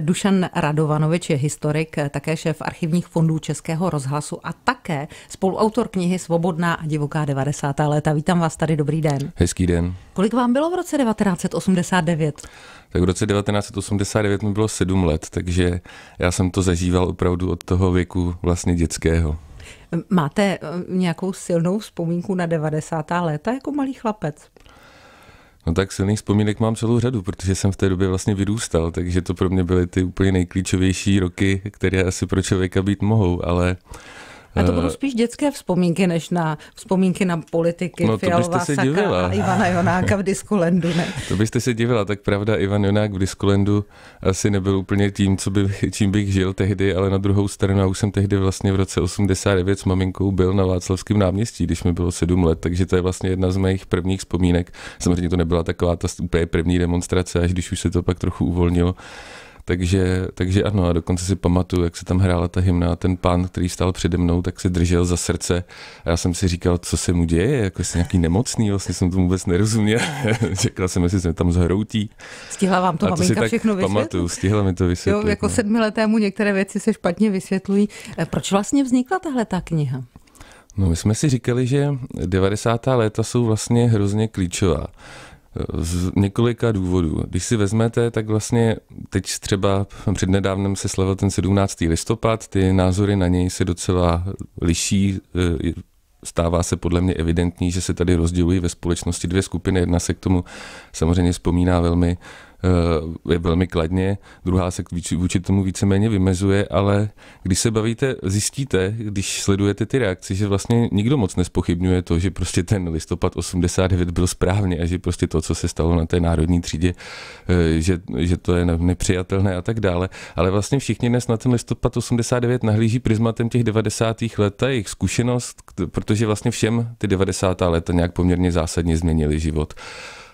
Dušan Radovanovič je historik, také šéf archivních fondů Českého rozhlasu a také spoluautor knihy Svobodná a divoká 90. léta. Vítám vás tady, dobrý den. Hezký den. Kolik vám bylo v roce 1989? Tak v roce 1989 mi bylo sedm let, takže já jsem to zažíval opravdu od toho věku vlastně dětského. Máte eh, nějakou silnou vzpomínku na 90. léta jako malý chlapec? No tak silných vzpomínek mám celou řadu, protože jsem v té době vlastně vyrůstal, takže to pro mě byly ty úplně nejklíčovější roky, které asi pro člověka být mohou, ale uh, a to budou eh. spíš dětské vzpomínky, než na vzpomínky na politiky no, to Fialová, byste se divila. a Ivana Jonáka v Diskolendu. Ne? To byste se divila, tak pravda, Ivan Jonák v Diskolendu asi nebyl úplně tím, co by, čím bych žil tehdy, ale na druhou stranu já už jsem tehdy vlastně v roce 89 s maminkou byl na Václavském náměstí, když mi bylo sedm let, takže to je vlastně jedna z mých prvních vzpomínek. Samozřejmě to nebyla taková ta úplně první demonstrace, až když už se to pak trochu uvolnilo, takže, takže ano, a dokonce si pamatuju, jak se tam hrála ta hymna a ten pán, který stál přede mnou, tak se držel za srdce a já jsem si říkal, co se mu děje, jako jestli nějaký nemocný, vlastně jsem tomu vůbec nerozuměl. Řekla jsem, jestli se tam zhroutí. Stihla vám to a maminka to si tak všechno vysvětlit? Pamatuju, stihla mi to vysvětlit. Jo, jako no. sedmiletému některé věci se špatně vysvětlují. E, proč vlastně vznikla tahle ta kniha? No, my jsme si říkali, že 90. léta jsou vlastně hrozně klíčová. Z několika důvodů. Když si vezmete, tak vlastně teď třeba přednedávnem se slavil ten 17. listopad, ty názory na něj se docela liší, e, stává se podle mě evidentní, že se tady rozdělují ve společnosti dvě skupiny. Jedna se k tomu samozřejmě vzpomíná velmi Eh, je velmi kladně, druhá se vůči tomu víceméně vymezuje, ale když se bavíte, zjistíte, když sledujete ty reakce, že vlastně nikdo moc nespochybňuje to, že prostě ten listopad 89 byl správně a že prostě to, co se stalo na té národní třídě, eh, že, že to je nepřijatelné a tak dále, ale vlastně všichni dnes na ten listopad 89 nahlíží prismatem těch 90. let a jejich zkušenost, protože vlastně všem ty 90. leta nějak poměrně zásadně změnili život.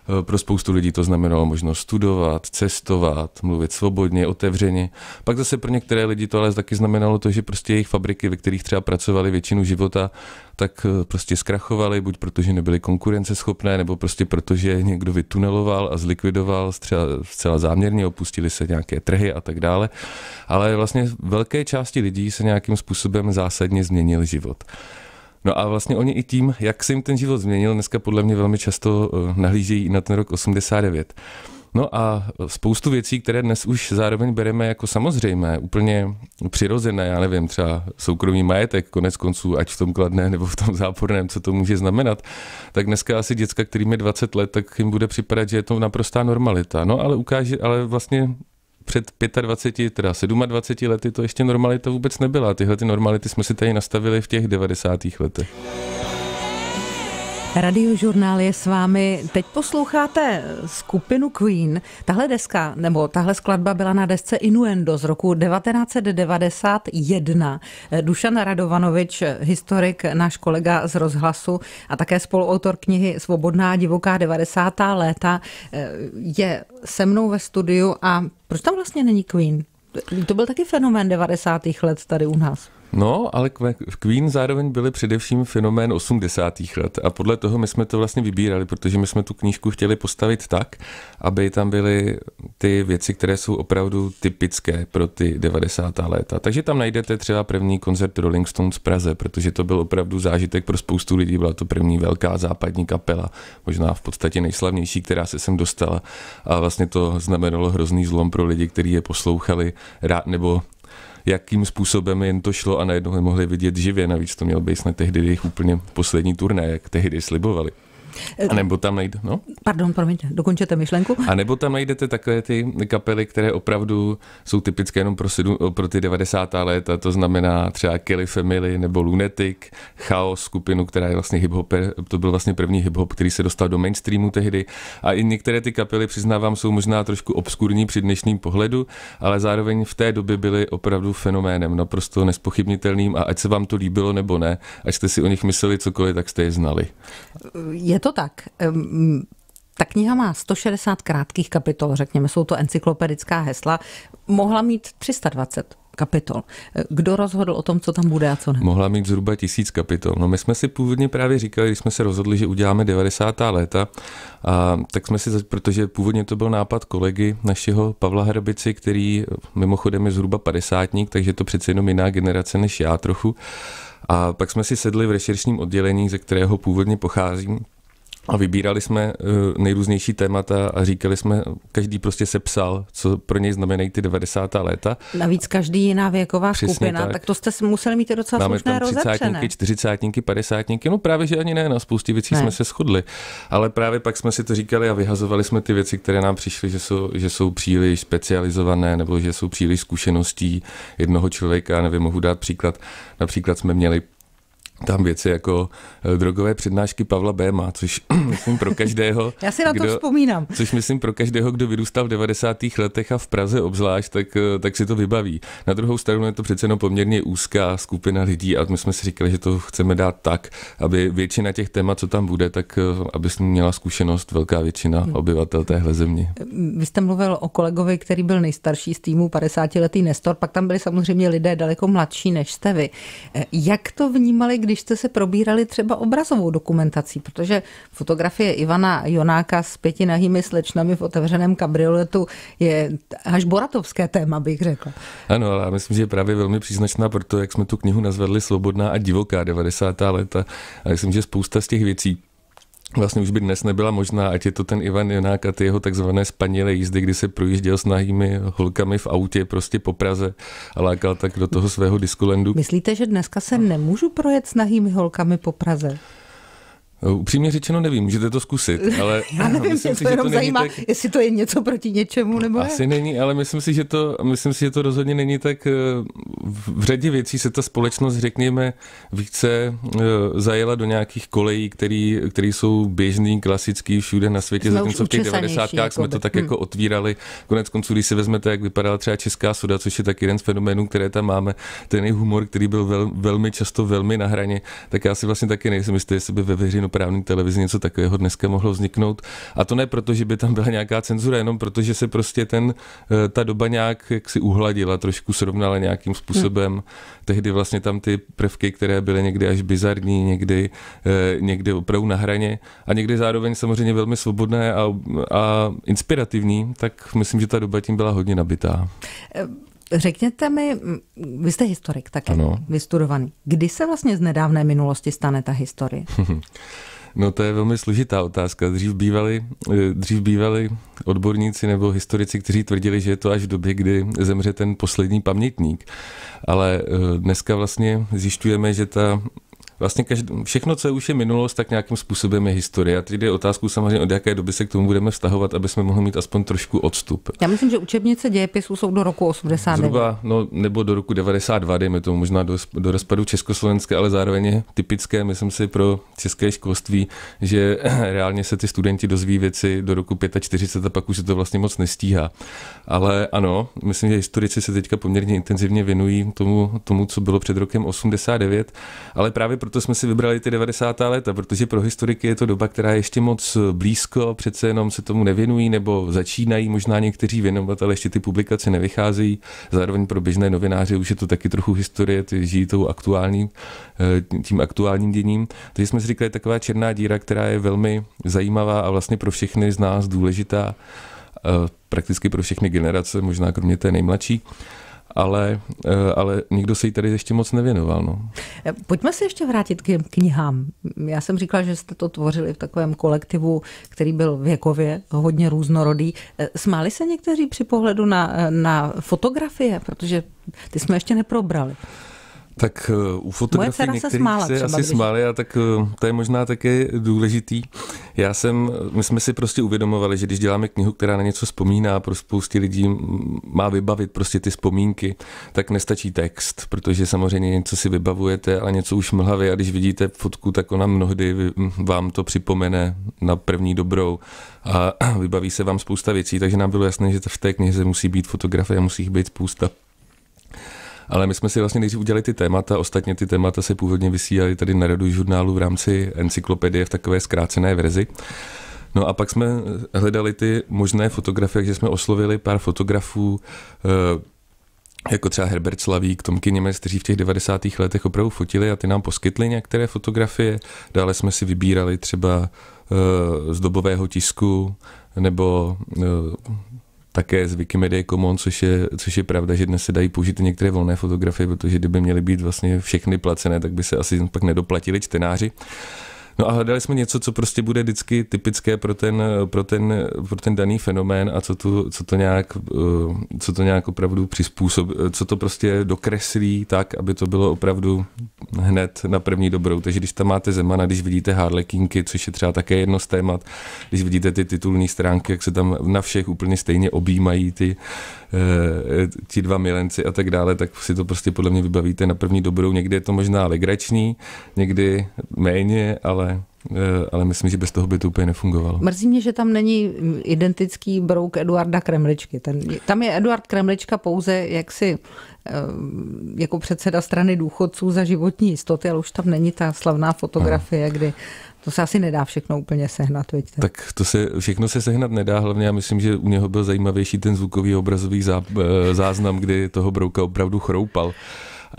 Eh, pro spoustu lidí to znamenalo možnost studovat, cestovat, mluvit svobodně, otevřeně. Pak zase pro některé lidi to ale taky znamenalo to, že prostě jejich fabriky, ve kterých třeba pracovali většinu života, tak eh, prostě zkrachovaly, buď protože nebyly konkurenceschopné, nebo prostě protože někdo vytuneloval a zlikvidoval třeba zcela záměrně, opustili se nějaké trhy a tak dále. Ale vlastně velké části lidí se nějakým způsobem zásadně změnil život. No a vlastně oni i tím, jak se jim ten život změnil, dneska podle mě velmi často eh, nahlížejí na ten rok 89. No a spoustu věcí, které dnes už zároveň bereme jako samozřejmé, úplně přirozené, já nevím, třeba soukromý majetek, konec konců, ať v tom kladné nebo v tom záporném, co to může znamenat, tak dneska asi děcka, kterým je 20 let, tak jim bude připadat, že je to naprostá normalita. No ale ukáže, ale vlastně před 25, teda 27 lety to ještě normalita vůbec nebyla. Tyhle ty normality jsme si tady nastavili v těch 90. letech. Radiožurnál je s vámi. Teď posloucháte skupinu Queen. Tahle deska, nebo tahle skladba byla na desce Inuendo z roku 1991. Dušan Radovanovič, historik, náš kolega z rozhlasu a také spoluautor knihy Svobodná divoká 90. léta, je se mnou ve studiu a proč tam vlastně není Queen? To byl taky fenomén 90. let tady u nás. No, ale Queen zároveň byly především fenomén 80. let a podle toho my jsme to vlastně vybírali, protože my jsme tu knížku chtěli postavit tak, aby tam byly ty věci, které jsou opravdu typické pro ty 90. léta. Takže tam najdete třeba první koncert Rolling Stones v Praze, protože to byl opravdu zážitek pro spoustu lidí, byla to první velká západní kapela, možná v podstatě nejslavnější, která se sem dostala a vlastně to znamenalo hrozný zlom pro lidi, kteří je poslouchali rád nebo jakým způsobem jen to šlo a najednou je mohli vidět živě. Navíc to měl být snad tehdy jejich úplně poslední turné, jak tehdy slibovali. A nebo tam najdete. no? Pardon, promiňte, dokončete myšlenku. A nebo tam najdete takové ty kapely, které opravdu jsou typické jenom pro, pro ty 90. léta, to znamená třeba Kelly Family nebo Lunatic, Chaos skupinu, která je vlastně hip-hop, to byl vlastně první hip-hop, který se dostal do mainstreamu tehdy. A i některé ty kapely, přiznávám, jsou možná trošku obskurní při dnešním pohledu, ale zároveň v té době byly opravdu fenoménem, naprosto nespochybnitelným a ať se vám to líbilo nebo ne, ať jste si o nich mysleli cokoliv, tak jste je znali. Je je to tak. Ta kniha má 160 krátkých kapitol, řekněme, jsou to encyklopedická hesla. Mohla mít 320 kapitol. E, kdo rozhodl o tom, co tam bude a co ne? Mohla mít zhruba tisíc kapitol. No my jsme si původně právě říkali, když jsme se rozhodli, že uděláme 90. léta, a, tak jsme si, protože původně to byl nápad kolegy našeho Pavla Hrabici, který mimochodem je zhruba padesátník, takže to přece jenom jiná generace než já trochu. A pak jsme si sedli v rešeršním oddělení, ze kterého původně pocházím a vybírali jsme eh, nejrůznější témata a říkali jsme, každý prostě se psal, co pro něj znamenají ty 90. léta. Navíc každý jiná věková Přesně skupina, tak. tak to jste museli mít docela Máme slušné tam třicátníky, čtyřicátníky, padesátníky, no právě, že ani ne, na spoustě věcí ne. jsme se shodli. Ale právě pak jsme si to říkali a vyhazovali jsme ty věci, které nám přišly, že jsou, že jsou příliš specializované nebo že jsou příliš zkušeností jednoho člověka. Nevím, mohu dát příklad. Například jsme měli tam věci jako eh, drogové přednášky Pavla Béma, což myslím pro každého. Já si na to vzpomínám. Což myslím pro každého, kdo vyrůstal v 90. letech a v Praze obzvlášť, tak, eh, tak si to vybaví. Na druhou stranu je to přece jenom poměrně úzká skupina lidí a my jsme si říkali, že to chceme dát tak, aby většina těch témat, co tam bude, tak eh, aby měla zkušenost velká většina hmm. obyvatel téhle země. Vy jste mluvil o kolegovi, který byl nejstarší z týmu 50-letý Nestor, pak tam byli samozřejmě lidé daleko mladší než jste vy. Jak to vnímali, když jste se probírali třeba obrazovou dokumentací, protože fotografie Ivana Jonáka s pěti nahými slečnami v otevřeném kabrioletu je až boratovské téma, bych řekla. Ano, ale já myslím, že je právě velmi příznačná pro to, jak jsme tu knihu nazvedli Svobodná a divoká 90. leta. A myslím, že spousta z těch věcí, vlastně už by dnes nebyla možná, ať je to ten Ivan Jonák a ty jeho takzvané spanělé jízdy, kdy se projížděl s nahými holkami v autě prostě po Praze a lákal tak do toho svého diskulendu. Myslíte, že dneska se nemůžu projet s nahými holkami po Praze? Eh, upřímně řečeno nevím, můžete to zkusit, ale já nevím, myslím si, to že jenom to zajímá, tak... jestli to je něco proti něčemu nebo Asi ne. není, ale myslím si, že to, myslím si, že to rozhodně není tak eh, v řadě věcí se ta společnost, řekněme, více eh, zajela do nějakých kolejí, který, který jsou běžný, klasický všude na světě, jsme zatímco v těch 90. Jako jsme to tak jako hm. otvírali. Konec konců, když si vezmete, jak vypadala třeba česká soda, což je tak jeden z fenoménů, které tam máme, ten humor, který byl vel, velmi často velmi na hraně, tak já si vlastně taky nejsem jistý, jestli by ve veřejnoprávní televizi něco takového dneska mohlo vzniknout. A to ne proto, že by tam byla nějaká cenzura, jenom proto, že se prostě ten, eh, ta doba nějak jaksi uhladila, trošku srovnala nějakým způsobem. Hmm. Tehdy vlastně tam ty prvky, které byly někdy až bizarní, někdy, eh, někdy opravdu na hraně a někdy zároveň samozřejmě velmi svobodné a, a inspirativní, tak myslím, že ta doba tím byla hodně nabitá. Eh, Řekněte mi, mm, vy jste historik také, ano. vystudovaný. Kdy se vlastně z nedávné minulosti stane ta historie? No to je velmi složitá otázka. Dřív bývali, eh, dřív bývali odborníci nebo historici, kteří tvrdili, že je to až v době, kdy zemře ten poslední pamětník. Ale eh, dneska vlastně zjišťujeme, že ta vlastně každý, všechno, co už je minulost, tak nějakým způsobem je historie. A teď je otázku samozřejmě, od jaké doby se k tomu budeme vztahovat, aby jsme mohli mít aspoň trošku odstup. Já myslím, že učebnice dějepisu jsou do roku 80. Zhruba, no, nebo do roku 92, dejme to možná do, do rozpadu československé, ale zároveň je typické, myslím si, pro české školství, že reálně se ty studenti dozví věci do roku 45 a pak už se to vlastně moc nestíhá. Ale ano, myslím, že historici se teďka poměrně intenzivně věnují tomu, tomu co bylo před rokem 89, ale právě proto jsme si vybrali ty 90. léta, protože pro historiky je to doba, která je ještě moc blízko, přece jenom se tomu nevěnují nebo začínají možná někteří věnovat, ale ještě ty publikace nevycházejí. Zároveň pro běžné novináře už je to taky trochu historie, ty žijí tou aktuální, eh, tím aktuálním děním. Takže jsme si říkali taková černá díra, která je velmi zajímavá a vlastně pro všechny z nás důležitá, eh, prakticky pro všechny generace, možná kromě té nejmladší ale, eh, ale nikdo se jí tady ještě moc nevěnoval. No. Eh, pojďme se ještě vrátit k knihám. Já jsem říkala, že jste to tvořili v takovém kolektivu, který byl věkově hodně různorodý. Eh, smáli se někteří při pohledu na, na fotografie, protože ty jsme ještě neprobrali. Tak eh, u fotografií některých smála, se třeba, asi když... smáli a tak eh, to je možná také důležitý. Já jsem, eh, my jsme si prostě uvědomovali, že když děláme knihu, která na něco vzpomíná, pro spoustě lidí má vybavit prostě ty vzpomínky, tak nestačí text, protože samozřejmě něco si vybavujete, ale něco už mlhavě a když vidíte fotku, tak ona mnohdy vám to připomene na první dobrou a vybaví se vám spousta věcí, takže nám bylo jasné, že v té knize musí být fotografie, musí být spousta ale my jsme si vlastně nejdřív udělali ty témata, ostatně ty témata se původně vysílaly tady na radu žurnálu v rámci encyklopedie v takové zkrácené verzi. No a pak jsme eh, hledali ty možné fotografie, takže jsme oslovili pár fotografů, eh, jako třeba Herbert Slavík, Tomky Němec, kteří v těch 90. letech opravdu fotili a ty nám poskytli některé fotografie. Dále jsme si vybírali třeba eh, z dobového tisku nebo také z Wikimedia Commons, což je, což je pravda, že dnes se dají použít některé volné fotografie, protože kdyby měly být vlastně všechny placené, tak by se asi pak nedoplatili čtenáři. No a hledali jsme něco, co prostě bude vždycky typické pro ten, pro ten, pro ten daný fenomén a co, tu, co, to nějak, eh, co to nějak opravdu přizpůsobí, co to prostě dokreslí tak, aby to bylo opravdu hned na první dobrou. Takže když tam máte Zemana, když vidíte Harlekinky, což je třeba také jedno z témat, když vidíte ty titulní stránky, jak se tam na všech úplně stejně objímají ty, Eh, ti dva milenci a tak dále, tak si to prostě podle mě vybavíte na první dobrou. Někdy je to možná legrační, někdy méně, ale eh, ale myslím, že bez toho by to úplně nefungovalo. Mrzí mě, že tam není identický brouk Eduarda Kremličky. Ten, tam je Eduard Kremlička pouze jaksi eh, jako předseda strany důchodců za životní jistoty, ale už tam není ta slavná fotografie, kdy to se asi nedá všechno úplně sehnat, vidíte. Tak to se všechno se sehnat nedá, hlavně já myslím, že u něho byl zajímavější ten zvukový obrazový eh, záznam, kdy toho Brouka opravdu chroupal.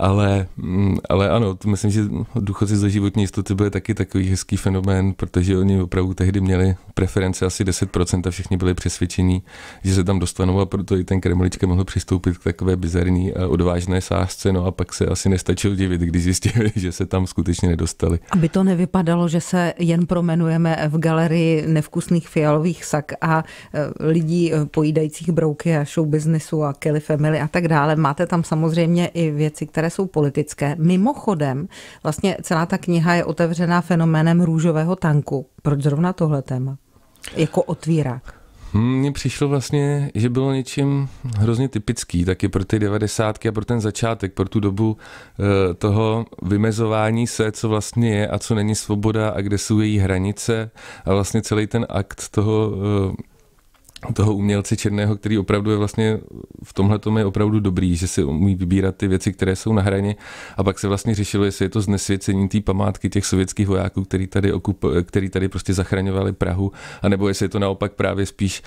Ale, mm, ale ano, myslím, že důchodci za životní jistoty byly taky takový hezký fenomén, protože oni opravdu tehdy měli preference asi 10% a všichni byli přesvědčení, že se tam dostanou a proto i ten Kremlička mohl přistoupit k takové bizarní a odvážné sázce, no a pak se asi nestačil divit, když zjistili, že se tam skutečně nedostali. Aby to nevypadalo, že se jen promenujeme v galerii nevkusných fialových sak a e, lidí e, pojídajících brouky a show businessu a Kelly Family a tak dále. Máte tam samozřejmě i věci, které jsou politické. Mimochodem, vlastně celá ta kniha je otevřená fenoménem růžového tanku. Proč zrovna tohle téma? Jako otvírák. Hm, mně přišlo vlastně, že bylo něčím hrozně typický, taky pro ty devadesátky a pro ten začátek, pro tu dobu eh, toho vymezování se, co vlastně je a co není svoboda a kde jsou její hranice a vlastně celý ten akt toho eh, toho umělce černého, který opravdu je vlastně v tomhle tom je opravdu dobrý, že si umí vybírat ty věci, které jsou na hraně. A pak se vlastně řešilo, jestli je to znesvěcení té památky těch sovětských vojáků, který tady, okup, který tady prostě zachraňovali Prahu, anebo jestli je to naopak právě spíš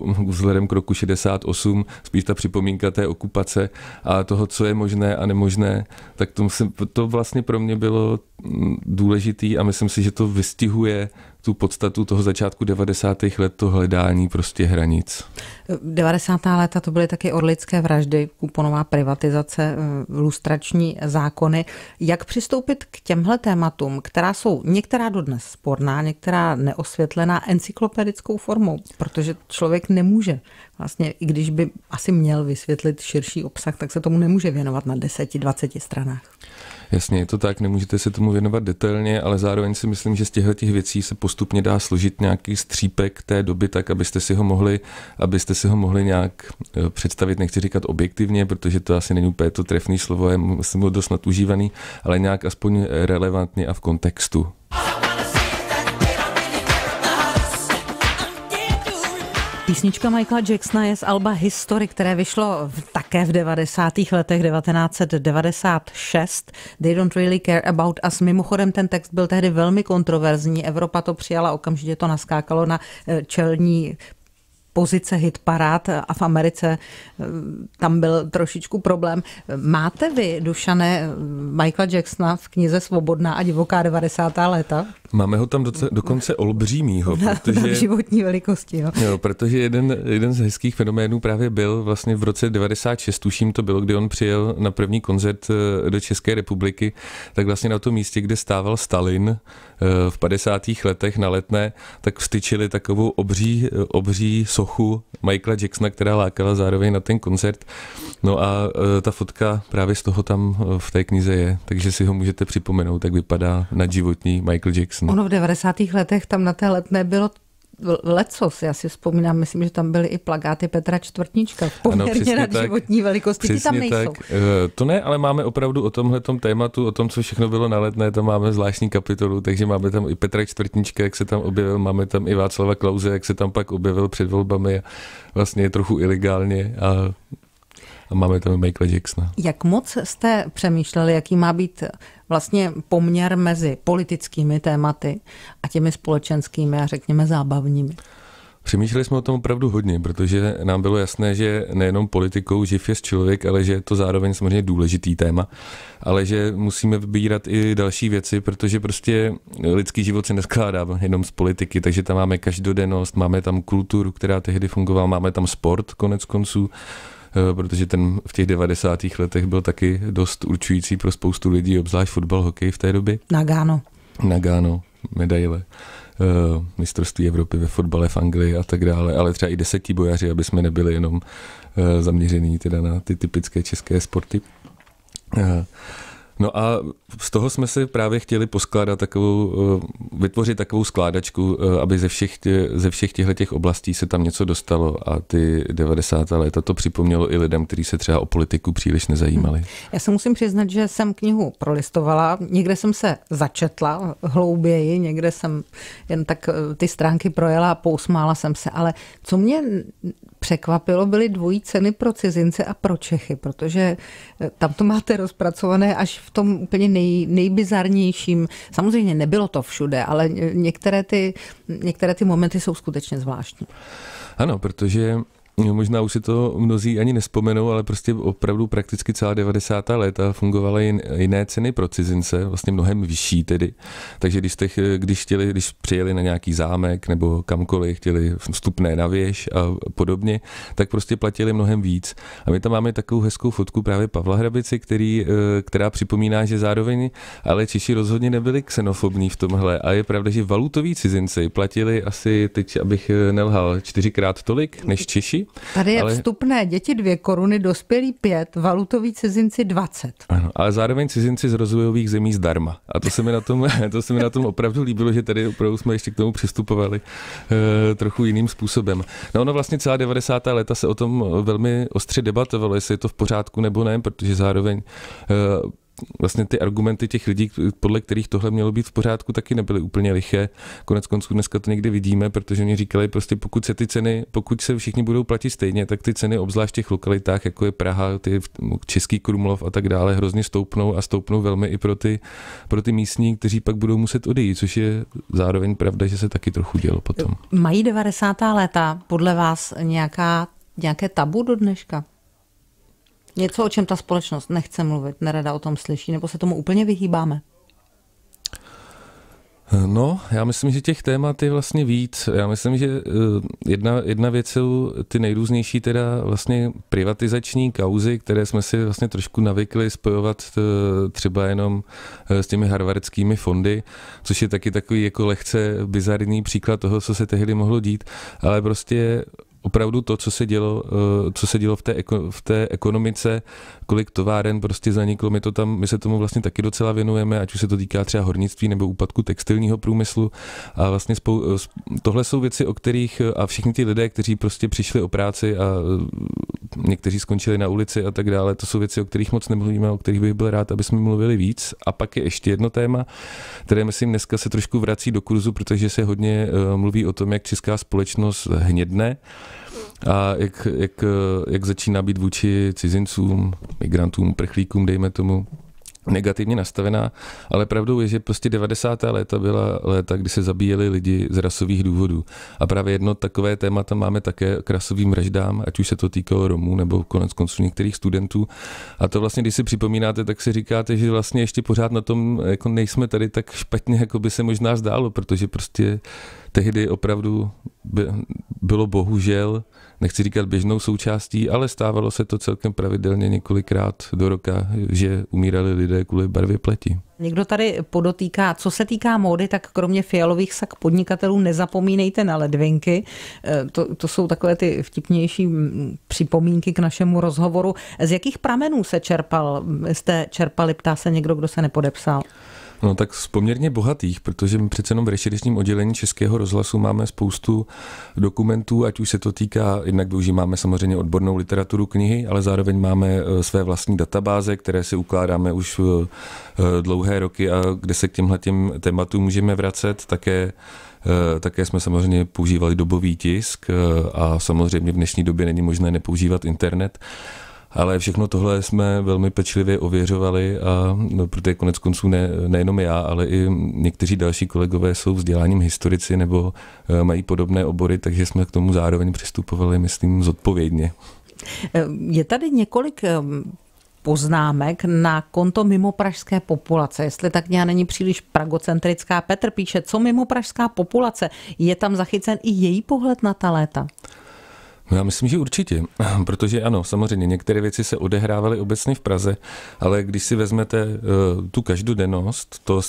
uh, vzhledem k roku 68, spíš ta připomínka té okupace a toho, co je možné a nemožné, tak to, musím, to vlastně pro mě bylo mm, důležitý a myslím si, že to vystihuje tu podstatu toho začátku 90. let, to hledání prostě hranic. 90. léta to byly taky orlické vraždy, kuponová privatizace, eh, lustrační zákony. Jak přistoupit k těmhle tématům, která jsou některá dodnes sporná, některá neosvětlená encyklopedickou formou, protože člověk nemůže vlastně, i když by asi měl vysvětlit širší obsah, tak se tomu nemůže věnovat na 10-20 stranách. Jasně, je to tak, nemůžete se tomu věnovat detailně, ale zároveň si myslím, že z těchto těch věcí se postupně dá složit nějaký střípek té doby tak, abyste si ho mohli, abyste si ho mohli nějak eh, představit, nechci říkat objektivně, protože to asi není úplně to trefné slovo, je jsem dost nadužívaný, ale nějak aspoň relevantně a v kontextu. Písnička Michaela Jacksona je z Alba History, které vyšlo v, také v 90. letech 1996. They don't really care about us. Mimochodem ten text byl tehdy velmi kontroverzní. Evropa to přijala, okamžitě to naskákalo na eh, čelní pozice hit parád eh, a v Americe eh, tam byl trošičku problém. Máte vy, Dušané, Michaela Jacksona v knize Svobodná a divoká 90. léta? Máme ho tam doce, dokonce olbřímýho. Protože, na životní velikosti, jo. jo protože jeden, jeden z hezkých fenoménů právě byl vlastně v roce 96, tuším to bylo, kdy on přijel na první koncert eh, do České republiky, tak vlastně na tom místě, kde stával Stalin eh, v 50. letech na letné, tak vstyčili takovou obří, obří sochu Michaela Jacksona, která lákala zároveň na ten koncert. No a e, ta fotka právě z toho tam e, v té knize je, takže si ho můžete připomenout, jak vypadá nadživotní Michael Jackson. Ono v 90. letech tam na té letné bylo lecos, já si vzpomínám, myslím, že tam byly i plagáty Petra Čtvrtnička poměrně ano, životní velikosti, ty tam nejsou. Tak. E, to ne, ale máme opravdu o tomhle tématu, o tom, co všechno bylo na letné, tam máme zvláštní kapitolu, takže máme tam i Petra Čtvrtnička, jak se tam objevil, máme tam i Václava Klauze, jak se tam pak objevil před volbami, vlastně trochu ilegálně a a máme tam Michael Jacksona. Jak moc jste přemýšleli, jaký má být eh, vlastně poměr mezi politickými tématy a těmi společenskými a řekněme zábavními? Přemýšleli jsme o tom opravdu hodně, protože nám bylo jasné, že nejenom politikou živ je člověk, ale že je to zároveň samozřejmě důležitý téma, ale že musíme vybírat i další věci, protože prostě lidský život se neskládá jenom z politiky, takže tam máme každodennost, máme tam kulturu, která tehdy fungovala, máme tam sport konec konců Eh, protože ten v těch 90. letech byl taky dost určující pro spoustu lidí, obzvlášť fotbal, hokej v té době. Nagano. Nagano, medaile eh, mistrovství Evropy ve fotbale v Anglii a tak dále, ale třeba i desetí bojaři, aby jsme nebyli jenom eh, zaměření teda na ty typické české sporty. No a z toho jsme si právě chtěli poskládat takovou, eh, vytvořit takovou skládačku, eh, aby ze všech, tě, ze všech těchto těch oblastí se tam něco dostalo a ty 90. léta to připomnělo i lidem, kteří se třeba o politiku příliš nezajímali. Hmm. Já se musím přiznat, že jsem knihu prolistovala, někde jsem se začetla hlouběji, někde jsem jen tak eh, ty stránky projela a pousmála jsem se, ale co mě překvapilo, byly dvojí ceny pro cizince a pro Čechy, protože eh, tam to máte rozpracované až v tom úplně nej, nejbizarnějším. Samozřejmě nebylo to všude, ale některé ty, některé ty momenty jsou skutečně zvláštní. Ano, protože možná už si to mnozí ani nespomenou, ale prostě opravdu prakticky celá 90. léta fungovaly jiné ceny pro cizince, vlastně mnohem vyšší tedy. Takže když, těch, když, chtěli, když přijeli na nějaký zámek nebo kamkoliv, chtěli vstupné na věž a podobně, tak prostě platili mnohem víc. A my tam máme takovou hezkou fotku právě Pavla Hrabici, který, eh, která připomíná, že zároveň ale Češi rozhodně nebyli xenofobní v tomhle. A je pravda, že valutoví cizinci platili asi, teď abych nelhal, čtyřikrát tolik než Češi, Tady je ale... vstupné děti dvě koruny, dospělí pět, valutoví cizinci dvacet. Ano, ale zároveň cizinci z rozvojových zemí zdarma. A to se mi na tom, to se mi na tom opravdu líbilo, že tady opravdu jsme ještě k tomu přistupovali e, trochu jiným způsobem. No ono vlastně celá 90. léta se o tom velmi ostře debatovalo, jestli je to v pořádku nebo ne, protože zároveň e, vlastně ty argumenty těch lidí, podle kterých tohle mělo být v pořádku, taky nebyly úplně liché. Konec konců dneska to někdy vidíme, protože mě říkali prostě pokud se ty ceny, pokud se všichni budou platit stejně, tak ty ceny obzvlášť v těch lokalitách, jako je Praha, ty Český Krumlov a tak dále, hrozně stoupnou a stoupnou velmi i pro ty, pro ty místní, kteří pak budou muset odejít, což je zároveň pravda, že se taky trochu dělo potom. Mají 90. léta podle vás nějaká, nějaké tabu do dneška? Něco, o čem ta společnost nechce mluvit, nerada o tom slyší, nebo se tomu úplně vyhýbáme? No, já myslím, že těch témat je vlastně víc. Já myslím, že eh, jedna, jedna věc jsou ty nejrůznější teda vlastně privatizační kauzy, které jsme si vlastně trošku navykli spojovat eh, třeba jenom eh, s těmi harvardskými fondy, což je taky takový jako lehce bizarní příklad toho, co se tehdy mohlo dít, ale prostě opravdu to, co se dělo, eh, co se dělo v, té, v té ekonomice, kolik továren prostě zaniklo, my, to tam, my se tomu vlastně taky docela věnujeme, ať už se to týká třeba hornictví nebo úpadku textilního průmyslu. A vlastně spou, eh, tohle jsou věci, o kterých eh, a všichni ti lidé, kteří prostě přišli o práci a někteří skončili na ulici a tak dále. To jsou věci, o kterých moc nemluvíme, o kterých bych byl rád, aby jsme mluvili víc. A pak je ještě jedno téma, které myslím dneska se trošku vrací do kurzu, protože se hodně eh, mluví o tom, jak česká společnost hnědne a jak, jak, eh, jak začíná být vůči cizincům, migrantům, prchlíkům, dejme tomu negativně nastavená, ale pravdou je, že prostě 90. léta byla léta, kdy se zabíjeli lidi z rasových důvodů. A právě jedno takové téma tam máme také k rasovým vraždám, ať už se to týkalo Romů nebo konec konců některých studentů. A to vlastně, když si připomínáte, tak si říkáte, že vlastně ještě pořád na tom jako nejsme tady tak špatně, jako by se možná zdálo, protože prostě tehdy opravdu by, bylo bohužel nechci říkat běžnou součástí, ale stávalo se to celkem pravidelně několikrát do roka, že umírali lidé kvůli barvě pleti. Někdo tady podotýká, co se týká módy, tak kromě fialových sak podnikatelů nezapomínejte na ledvinky. E, to, to jsou takové ty vtipnější připomínky k našemu rozhovoru. Z jakých pramenů se čerpal, jste čerpali, ptá se někdo, kdo se nepodepsal? No tak z poměrně bohatých, protože my přece jenom v rešerečním oddělení Českého rozhlasu máme spoustu dokumentů, ať už se to týká, jednak využíváme samozřejmě odbornou literaturu knihy, ale zároveň máme e, své vlastní databáze, které si ukládáme už e, dlouhé roky a kde se k těmhle těm tématům můžeme vracet. Také e, také jsme samozřejmě používali dobový tisk a samozřejmě v dnešní době není možné nepoužívat internet ale všechno tohle jsme velmi pečlivě ověřovali a no, protože konec konců ne, nejenom já, ale i někteří další kolegové jsou vzděláním historici nebo eh, mají podobné obory, takže jsme k tomu zároveň přistupovali, myslím, zodpovědně. Eh, je tady několik eh, poznámek na konto mimo pražské populace. Jestli tak nějak není příliš pragocentrická, Petr píše, co mimo pražská populace, je tam zachycen i její pohled na ta léta? No já myslím, že určitě, protože ano, samozřejmě některé věci se odehrávaly obecně v Praze, ale když si vezmete uh, tu každodennost, to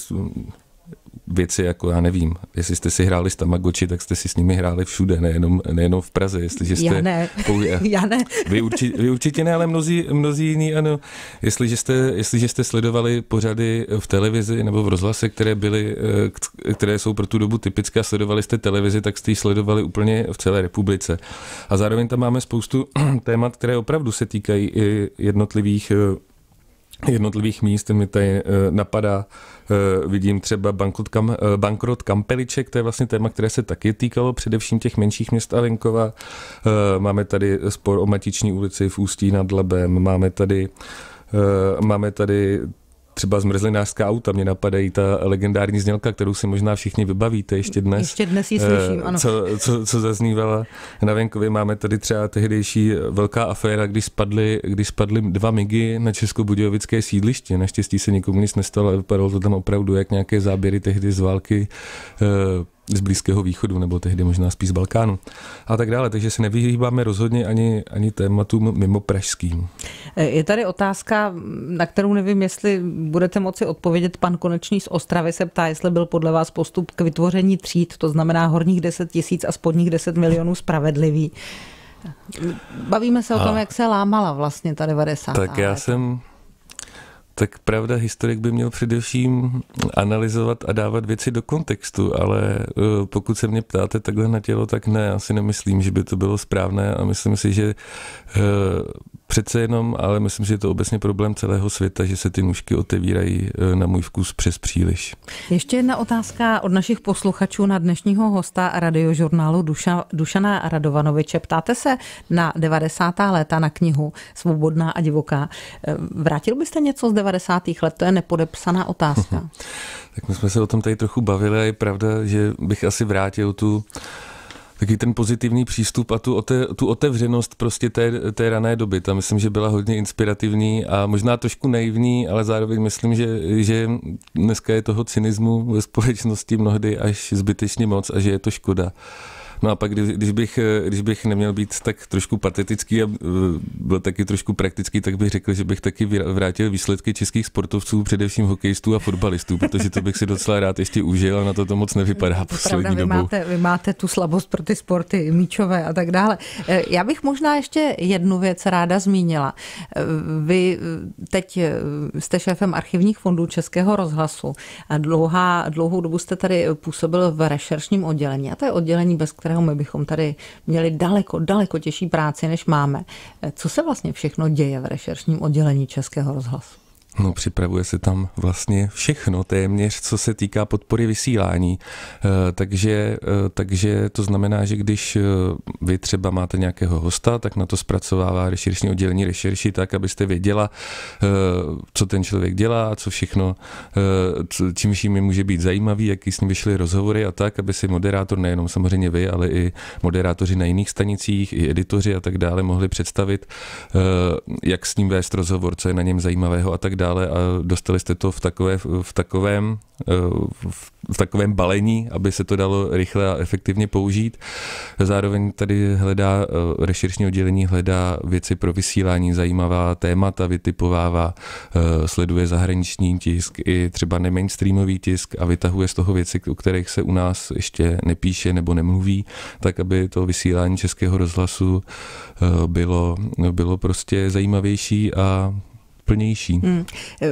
věci jako já nevím, jestli jste si hráli s Tamagoči, tak jste si s nimi hráli všude, nejenom, nejenom v Praze, jestliže jste... Já ne, pouze, já ne. Vy určitě, vy určitě ne, ale mnozí, mnozí jiní ano. Jestliže jste, jestliže jste sledovali pořady v televizi nebo v rozhlase, které, byly, eh, které jsou pro tu dobu typické a sledovali jste televizi, tak jste ji sledovali úplně v celé republice. A zároveň tam máme spoustu témat, které opravdu se týkají i jednotlivých eh, jednotlivých míst, mi tady eh, napadá, eh, vidím třeba bankrot, kam, eh, bankrot kampeliček, to je vlastně téma, které se taky týkalo především těch menších měst a venkova. Máme tady spor o Matiční ulici v Ústí nad Labem, máme tady Máme tady třeba zmrzlinářská auta, mě napadají ta legendární znělka, kterou si možná všichni vybavíte ještě dnes. Ještě dnes ji slyším, eh, ano. Co, co, co zaznívala na venkově. Máme tady třeba tehdejší velká aféra, když spadly, když spadly dva migy na českobudějovické sídliště. Naštěstí se nikomu nic nestalo, ale vypadalo to tam opravdu jak nějaké záběry tehdy z války eh, z Blízkého východu, nebo tehdy možná spíš z Balkánu a tak dále. Takže se nevyhýbáme rozhodně ani, ani tématům mimo pražským. Je tady otázka, na kterou nevím, jestli budete moci odpovědět. Pan Konečný z Ostravy se ptá, jestli byl podle vás postup k vytvoření tříd, to znamená horních 10 tisíc a spodních 10 milionů spravedlivý. Bavíme se o tom, a... jak se lámala vlastně ta 90. Tak já jsem tak pravda, historik by měl především analyzovat a dávat věci do kontextu, ale eh, pokud se mě ptáte takhle na tělo, tak ne, já si nemyslím, že by to bylo správné a myslím si, že eh, přece jenom, ale myslím, že je to obecně problém celého světa, že se ty nůžky otevírají eh, na můj vkus přes příliš. Ještě jedna otázka od našich posluchačů na dnešního hosta radiožurnálu Duša, Dušana Radovanoviče. Ptáte se na 90. léta na knihu Svobodná a divoká. Eh, vrátil byste něco z 90. let? To je nepodepsaná otázka. tak my jsme se o tom tady trochu bavili a je pravda, že bych asi vrátil tu taky ten pozitivní přístup a tu, ote, tu otevřenost prostě té, té rané doby. Tam myslím, že byla hodně inspirativní a možná trošku naivní, ale zároveň myslím, že, že dneska je toho cynismu ve společnosti mnohdy až zbytečně moc a že je to škoda. No a pak, když bych, když bych neměl být tak trošku patetický a e, byl taky trošku praktický, tak bych řekl, že bych taky vrátil výsledky českých sportovců, především hokejistů a fotbalistů, protože to bych si docela rád ještě užil a na to to moc nevypadá poslední Pravda, dobou. Vy máte, vy máte tu slabost pro ty sporty míčové a tak dále. E, já bych možná ještě jednu věc ráda zmínila. E, vy teď jste šéfem archivních fondů Českého rozhlasu a dlouhá, dlouhou dobu jste tady působil v rešeršním oddělení a to je oddělení, bez kterého my bychom tady měli daleko, daleko těžší práci, než máme. Eh, co se vlastně všechno děje v rešeršním oddělení Českého rozhlasu? No, připravuje se tam vlastně všechno téměř, co se týká podpory vysílání. Eh, takže, eh, takže to znamená, že když eh, vy třeba máte nějakého hosta, tak na to zpracovává rešeršní oddělení rešerši tak, abyste věděla, co ten člověk dělá, co všechno, čím vším je může být zajímavý, jaký s ním vyšly rozhovory a tak, aby si moderátor, nejenom samozřejmě vy, ale i moderátoři na jiných stanicích, i editoři a tak dále mohli představit, jak s ním vést rozhovor, co je na něm zajímavého a tak dále dále a dostali jste to v, takové, v, takovém, eh, v takovém balení, aby se to dalo rychle a efektivně použít. Zároveň tady hledá, eh, rešeršní oddělení hledá věci pro vysílání, zajímavá témata, vytipovává, eh, sleduje zahraniční tisk i třeba nemainstreamový tisk a vytahuje z toho věci, o kterých se u nás ještě nepíše nebo nemluví, tak aby to vysílání českého rozhlasu bylo, bylo prostě zajímavější a plnější. Hmm. Eh,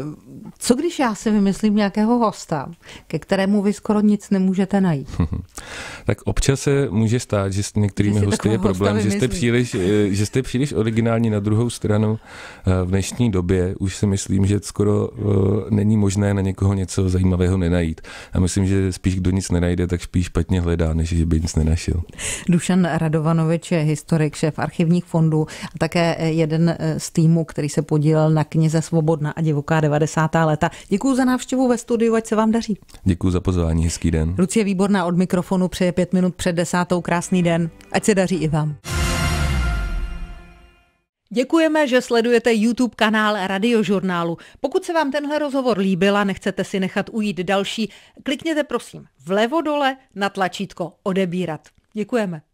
co když já si vymyslím nějakého hosta, ke kterému vy skoro nic nemůžete najít? tak občas se může stát, že s některými že hosty je problém, že jste, příliš, eh, že jste příliš originální na druhou stranu. Eh, v dnešní době už si myslím, že skoro není možné na někoho něco zajímavého nenajít. A myslím, že spíš kdo nic nenajde, tak spíš špatně hledá, než že by nic nenašel. Dušan Radovanovič je historik, šéf archivních fondů a také jeden z týmu, který se podílel na kni- knize Svobodná a divoká 90. léta. Děkuji za návštěvu ve studiu, ať se vám daří. Děkuji za pozvání, hezký den. Lucie Výborná od mikrofonu přeje pět minut před desátou, krásný den, ať se daří i vám. Děkujeme, že sledujete YouTube kanál Radiožurnálu. Pokud se vám tenhle rozhovor líbil a nechcete si nechat ujít další, klikněte prosím vlevo dole na tlačítko odebírat. Děkujeme.